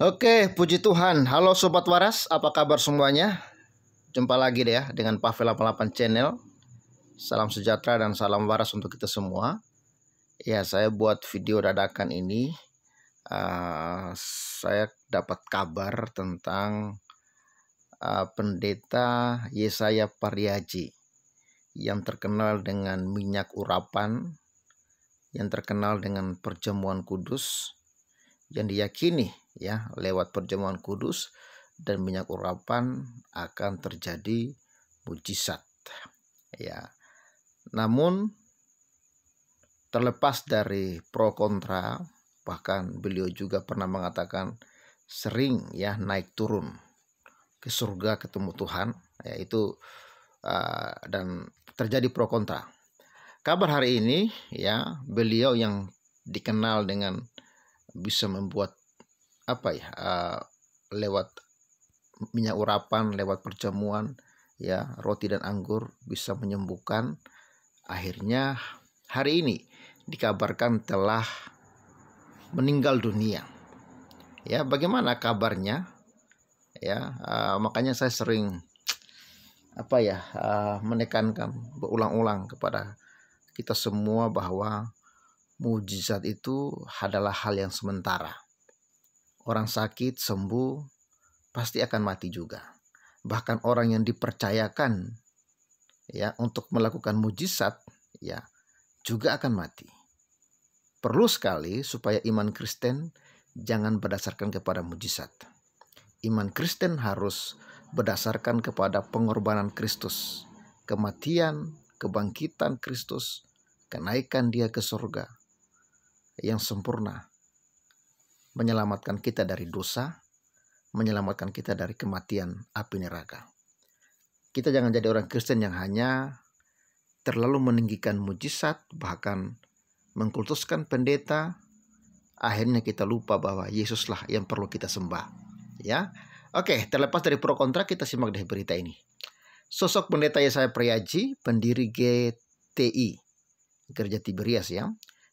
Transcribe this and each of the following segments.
Oke, puji Tuhan. Halo Sobat Waras, apa kabar semuanya? Jumpa lagi deh ya dengan Pavel 88 Channel. Salam sejahtera dan salam waras untuk kita semua. Ya, saya buat video dadakan ini. Uh, saya dapat kabar tentang uh, pendeta Yesaya Pariaji yang terkenal dengan minyak urapan, yang terkenal dengan perjamuan kudus, yang diyakini ya lewat perjamuan kudus dan minyak urapan akan terjadi mujizat ya namun terlepas dari pro kontra bahkan beliau juga pernah mengatakan sering ya naik turun ke surga ketemu Tuhan yaitu uh, ah, dan terjadi pro kontra kabar hari ini ya beliau yang dikenal dengan bisa membuat apa ya uh, lewat minyak urapan lewat perjamuan ya roti dan anggur bisa menyembuhkan akhirnya hari ini dikabarkan telah meninggal dunia ya bagaimana kabarnya ya uh, makanya saya sering apa ya uh, menekankan berulang-ulang kepada kita semua bahwa mujizat itu adalah hal yang sementara. Orang sakit sembuh pasti akan mati juga. Bahkan orang yang dipercayakan ya untuk melakukan mujizat ya juga akan mati. Perlu sekali supaya iman Kristen jangan berdasarkan kepada mujizat. Iman Kristen harus berdasarkan kepada pengorbanan Kristus, kematian, kebangkitan Kristus, kenaikan dia ke surga, yang sempurna, menyelamatkan kita dari dosa, menyelamatkan kita dari kematian api neraka. Kita jangan jadi orang Kristen yang hanya terlalu meninggikan mujizat, bahkan mengkultuskan pendeta, akhirnya kita lupa bahwa Yesuslah yang perlu kita sembah. Ya, Oke, terlepas dari pro kontra kita simak deh berita ini. Sosok pendeta Yesaya Priyaji, pendiri GTI, Gereja Tiberias ya,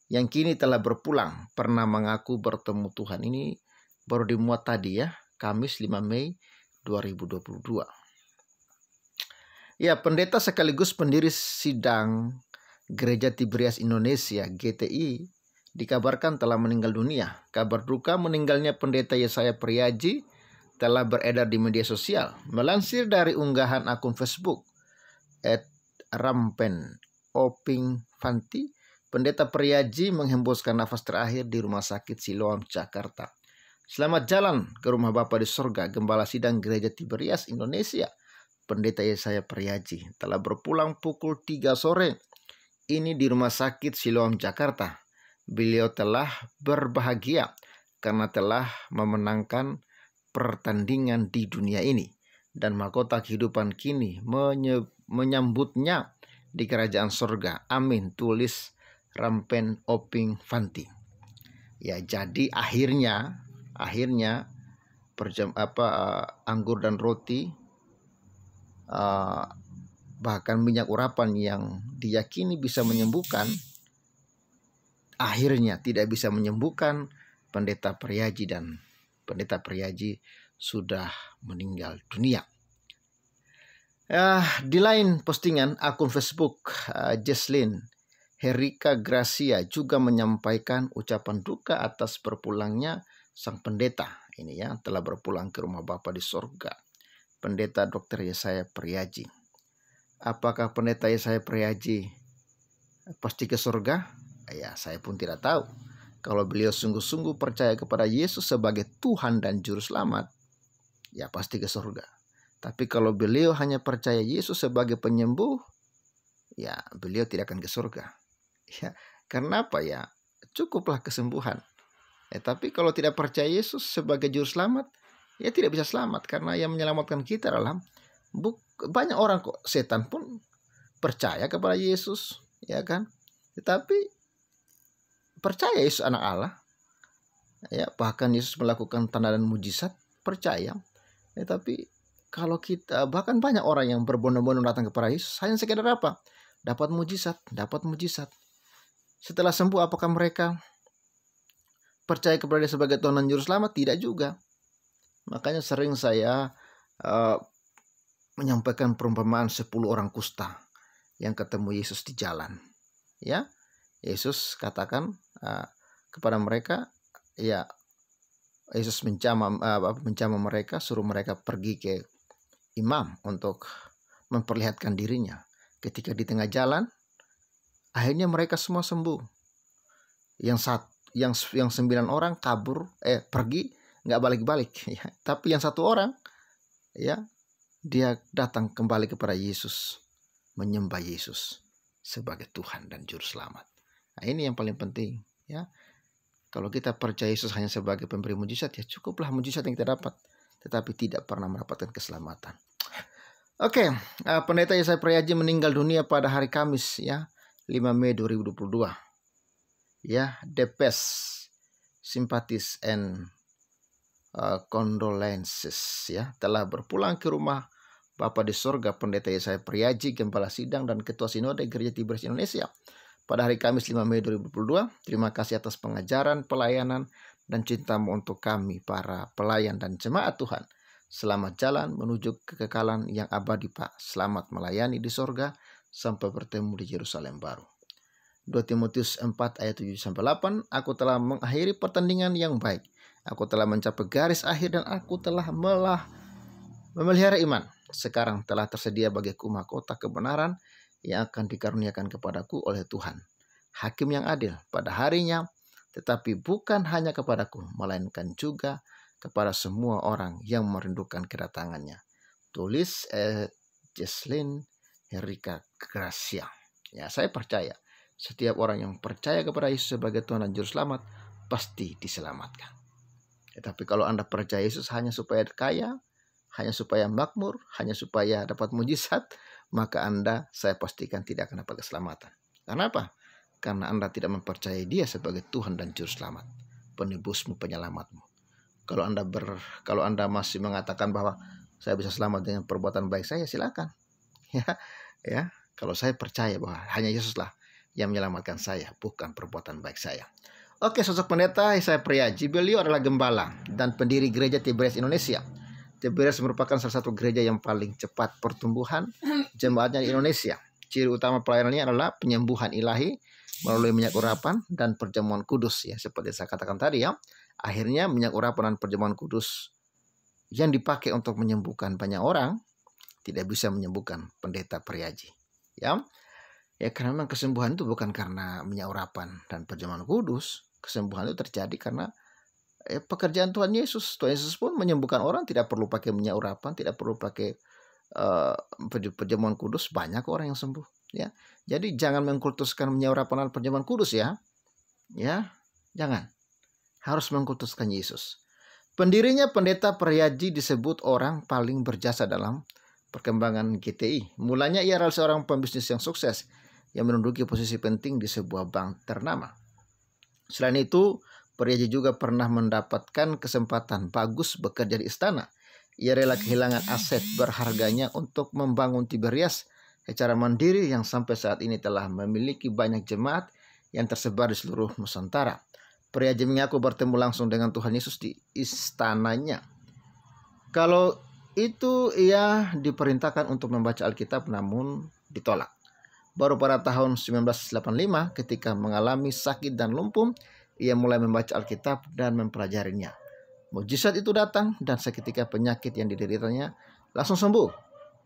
yang kini telah berpulang pernah mengaku bertemu Tuhan. Ini baru dimuat tadi ya, Kamis 5 Mei 2022. Ya, pendeta sekaligus pendiri sidang Gereja Tiberias Indonesia GTI dikabarkan telah meninggal dunia. Kabar duka meninggalnya pendeta Yesaya Priyaji telah beredar di media sosial. Melansir dari unggahan akun Facebook at Rampen Oping Fanti, Pendeta Priyaji menghembuskan nafas terakhir di rumah sakit Siloam, Jakarta. Selamat jalan ke rumah Bapa di sorga, Gembala Sidang Gereja Tiberias, Indonesia. Pendeta Yesaya Priyaji telah berpulang pukul 3 sore. Ini di rumah sakit Siloam, Jakarta. Beliau telah berbahagia karena telah memenangkan pertandingan di dunia ini. Dan mahkota kehidupan kini menyambutnya di kerajaan sorga. Amin. Tulis Rampen Oping Fanti. Ya, jadi akhirnya akhirnya perjam apa uh, anggur dan roti uh, bahkan minyak urapan yang diyakini bisa menyembuhkan akhirnya tidak bisa menyembuhkan pendeta Priyaji dan pendeta Priyaji sudah meninggal dunia. Uh, di lain postingan akun Facebook uh, Jesslyn Herika Gracia juga menyampaikan ucapan duka atas berpulangnya sang pendeta. Ini ya, telah berpulang ke rumah Bapa di sorga. Pendeta Dr. Yesaya Priyaji. Apakah pendeta Yesaya Priyaji pasti ke sorga? Ya, saya pun tidak tahu. Kalau beliau sungguh-sungguh percaya kepada Yesus sebagai Tuhan dan Juru Selamat, ya pasti ke sorga. Tapi kalau beliau hanya percaya Yesus sebagai penyembuh, ya beliau tidak akan ke surga. Ya, karena apa ya? Cukuplah kesembuhan. Ya, tapi kalau tidak percaya Yesus sebagai juru selamat, ya tidak bisa selamat karena yang menyelamatkan kita adalah banyak orang kok setan pun percaya kepada Yesus, ya kan? Tetapi percaya Yesus anak Allah. Ya, bahkan Yesus melakukan tanda dan mujizat, percaya. Ya, tapi kalau kita bahkan banyak orang yang berbondong-bondong datang kepada Yesus hanya sekedar apa? Dapat mujizat, dapat mujizat. Setelah sembuh apakah mereka percaya kepada dia sebagai Tuhan dan Juru Selamat? Tidak juga. Makanya sering saya uh, menyampaikan perumpamaan 10 orang kusta yang ketemu Yesus di jalan. Ya, Yesus katakan uh, kepada mereka, ya Yesus mencama uh, mencama mereka, suruh mereka pergi ke imam untuk memperlihatkan dirinya. Ketika di tengah jalan, Akhirnya mereka semua sembuh. Yang satu yang yang sembilan orang kabur eh pergi nggak balik-balik ya. Tapi yang satu orang ya dia datang kembali kepada Yesus, menyembah Yesus sebagai Tuhan dan Juruselamat. Nah, ini yang paling penting ya. Kalau kita percaya Yesus hanya sebagai pemberi mujizat ya cukuplah mujizat yang kita dapat, tetapi tidak pernah mendapatkan keselamatan. Oke, okay, uh, eh, pendeta Yesaya Priaji meninggal dunia pada hari Kamis ya. 5 Mei 2022 ya depes simpatis sympathies and uh, condolences ya telah berpulang ke rumah Bapak di sorga Pendeta Yesaya Priyaji, Gembala Sidang, dan Ketua Sinode Gereja Tibers Indonesia. Pada hari Kamis 5 Mei 2022, terima kasih atas pengajaran, pelayanan, dan cintamu untuk kami, para pelayan dan jemaat Tuhan. Selamat jalan menuju kekekalan yang abadi, Pak. Selamat melayani di sorga sampai bertemu di Yerusalem baru. 2 Timotius 4 ayat 7 sampai 8, aku telah mengakhiri pertandingan yang baik. Aku telah mencapai garis akhir dan aku telah melah memelihara iman. Sekarang telah tersedia bagiku mahkota kebenaran yang akan dikaruniakan kepadaku oleh Tuhan. Hakim yang adil pada harinya, tetapi bukan hanya kepadaku, melainkan juga kepada semua orang yang merindukan kedatangannya. Tulis eh, Jesslyn Herika Gracia. Ya, saya percaya setiap orang yang percaya kepada Yesus sebagai Tuhan dan Juru Selamat pasti diselamatkan. Tetapi ya, tapi kalau Anda percaya Yesus hanya supaya kaya, hanya supaya makmur, hanya supaya dapat mujizat, maka Anda saya pastikan tidak akan dapat keselamatan. Karena apa? Karena Anda tidak mempercayai Dia sebagai Tuhan dan Juru Selamat, penebusmu, penyelamatmu. Kalau Anda ber, kalau Anda masih mengatakan bahwa saya bisa selamat dengan perbuatan baik saya, silakan ya ya kalau saya percaya bahwa hanya Yesuslah yang menyelamatkan saya bukan perbuatan baik saya Oke, sosok pendeta saya Priyaji. Beliau adalah gembala dan pendiri gereja Tiberias Indonesia. Tiberias merupakan salah satu gereja yang paling cepat pertumbuhan jemaatnya di Indonesia. Ciri utama pelayanannya adalah penyembuhan ilahi melalui minyak urapan dan perjamuan kudus ya seperti saya katakan tadi ya. Akhirnya minyak urapan dan perjamuan kudus yang dipakai untuk menyembuhkan banyak orang tidak bisa menyembuhkan pendeta priyaji, Ya, ya karena memang kesembuhan itu bukan karena minyak urapan dan perjamuan kudus. Kesembuhan itu terjadi karena ya, pekerjaan Tuhan Yesus. Tuhan Yesus pun menyembuhkan orang tidak perlu pakai minyak urapan, tidak perlu pakai uh, eh, perjamuan kudus. Banyak orang yang sembuh. Ya, jadi jangan mengkultuskan minyak urapan dan perjamuan kudus ya. Ya, jangan. Harus mengkultuskan Yesus. Pendirinya pendeta priyaji disebut orang paling berjasa dalam perkembangan GTI. Mulanya ia adalah seorang pembisnis yang sukses yang menduduki posisi penting di sebuah bank ternama. Selain itu, Priyaji juga pernah mendapatkan kesempatan bagus bekerja di istana. Ia rela kehilangan aset berharganya untuk membangun Tiberias secara mandiri yang sampai saat ini telah memiliki banyak jemaat yang tersebar di seluruh Nusantara. Priyaji mengaku bertemu langsung dengan Tuhan Yesus di istananya. Kalau itu ia diperintahkan untuk membaca Alkitab namun ditolak. Baru pada tahun 1985 ketika mengalami sakit dan lumpuh, ia mulai membaca Alkitab dan mempelajarinya. Mujizat itu datang dan seketika penyakit yang dideritanya langsung sembuh.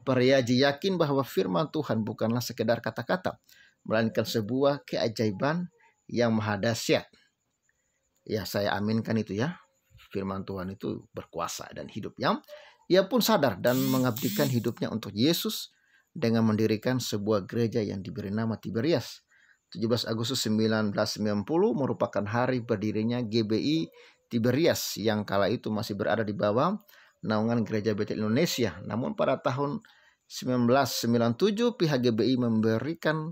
Periaji yakin bahwa firman Tuhan bukanlah sekedar kata-kata, melainkan sebuah keajaiban yang maha dahsyat. Ya, saya aminkan itu ya. Firman Tuhan itu berkuasa dan hidup yang ia pun sadar dan mengabdikan hidupnya untuk Yesus dengan mendirikan sebuah gereja yang diberi nama Tiberias. 17 Agustus 1990 merupakan hari berdirinya GBI Tiberias yang kala itu masih berada di bawah naungan Gereja Betel Indonesia. Namun pada tahun 1997 pihak GBI memberikan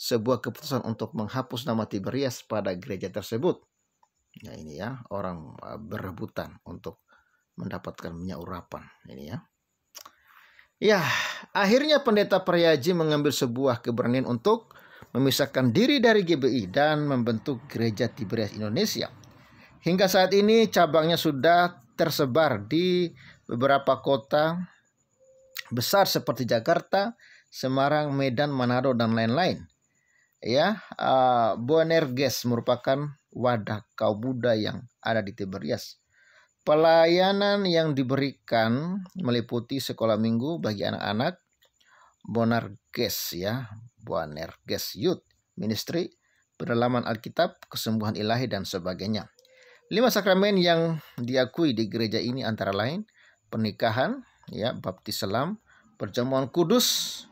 sebuah keputusan untuk menghapus nama Tiberias pada gereja tersebut. Nah ini ya orang eh, berebutan untuk mendapatkan minyak urapan ini ya. Ya, akhirnya pendeta Priyaji mengambil sebuah keberanian untuk memisahkan diri dari GBI dan membentuk gereja Tiberias Indonesia. Hingga saat ini cabangnya sudah tersebar di beberapa kota besar seperti Jakarta, Semarang, Medan, Manado dan lain-lain. Ya, uh, Boanerges merupakan wadah kaum Buddha yang ada di Tiberias Pelayanan yang diberikan meliputi sekolah minggu bagi anak-anak, Bonarges ya, Bonarges Youth Ministry, pedalaman Alkitab, kesembuhan ilahi dan sebagainya. Lima sakramen yang diakui di gereja ini antara lain pernikahan, ya, baptis selam, perjamuan kudus,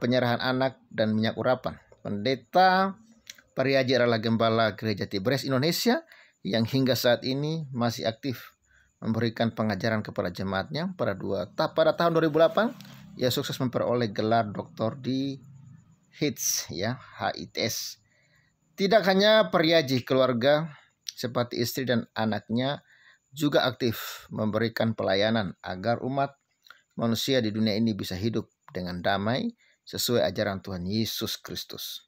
penyerahan anak dan minyak urapan. Pendeta Pariaji adalah gembala gereja Tibres Indonesia yang hingga saat ini masih aktif memberikan pengajaran kepada jemaatnya pada dua ta pada tahun 2008 ia sukses memperoleh gelar doktor di HITS ya HITS tidak hanya periaji keluarga seperti istri dan anaknya juga aktif memberikan pelayanan agar umat manusia di dunia ini bisa hidup dengan damai sesuai ajaran Tuhan Yesus Kristus.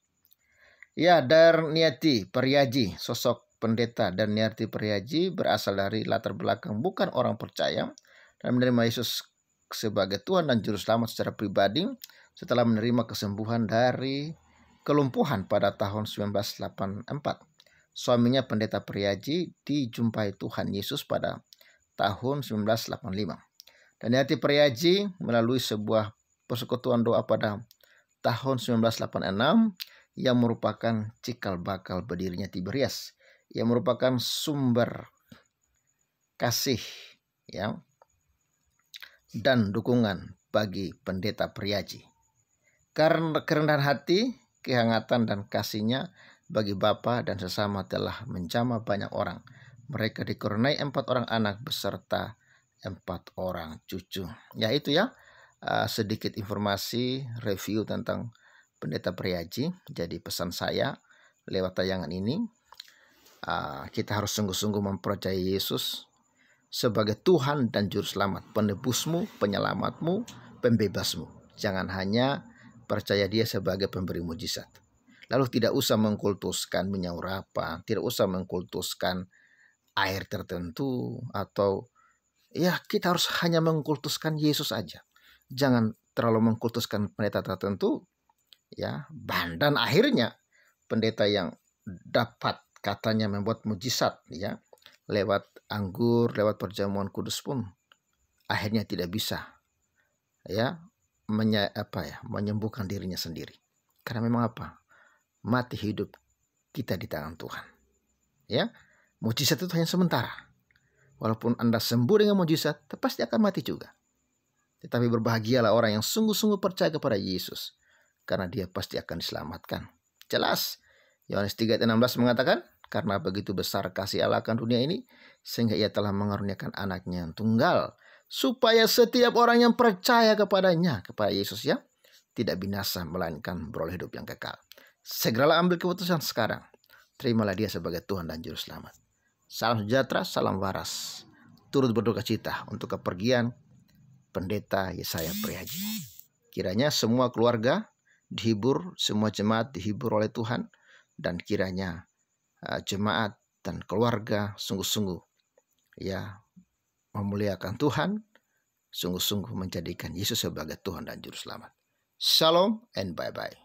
Ya, Darniati Periaji, sosok pendeta dan Niarti Priyaji berasal dari latar belakang bukan orang percaya dan menerima Yesus sebagai Tuhan dan Juru Selamat secara pribadi setelah menerima kesembuhan dari kelumpuhan pada tahun 1984. Suaminya pendeta Priyaji dijumpai Tuhan Yesus pada tahun 1985. Dan Niarti Priyaji melalui sebuah persekutuan doa pada tahun 1986 yang merupakan cikal bakal berdirinya Tiberias yang merupakan sumber kasih ya dan dukungan bagi pendeta priaji Karena kerendahan hati, kehangatan dan kasihnya bagi bapa dan sesama telah menjamah banyak orang. Mereka dikurnai empat orang anak beserta empat orang cucu. Ya itu ya eh, sedikit informasi review tentang pendeta priaji Jadi pesan saya lewat tayangan ini Ah, kita harus sungguh-sungguh mempercayai Yesus sebagai Tuhan dan Juru Selamat, penebusmu, penyelamatmu, pembebasmu. Jangan hanya percaya dia sebagai pemberi mujizat. Lalu tidak usah mengkultuskan minyak urapan, tidak usah mengkultuskan air tertentu atau ya kita harus hanya mengkultuskan Yesus aja. Jangan terlalu mengkultuskan pendeta tertentu ya, dan akhirnya pendeta yang dapat katanya membuat mujizat ya lewat anggur lewat perjamuan kudus pun akhirnya tidak bisa ya menye, apa ya menyembuhkan dirinya sendiri karena memang apa mati hidup kita di tangan Tuhan ya mujizat itu hanya sementara walaupun anda sembuh dengan mujizat pasti akan mati juga tetapi berbahagialah orang yang sungguh-sungguh percaya kepada Yesus karena dia pasti akan diselamatkan jelas Yohanes 3:16 mengatakan karena begitu besar kasih Allah akan dunia ini, sehingga ia telah mengaruniakan anaknya yang tunggal. Supaya setiap orang yang percaya kepadanya, kepada Yesus ya, tidak binasa melainkan beroleh hidup yang kekal. Segeralah ambil keputusan sekarang. Terimalah dia sebagai Tuhan dan Juru Selamat. Salam sejahtera, salam waras. Turut berduka cita untuk kepergian Pendeta Yesaya Prihaji. Kiranya semua keluarga dihibur, semua jemaat dihibur oleh Tuhan, dan kiranya Eh, jemaat dan keluarga sungguh-sungguh ya memuliakan Tuhan, sungguh-sungguh menjadikan Yesus sebagai Tuhan dan juru selamat. Shalom and bye-bye.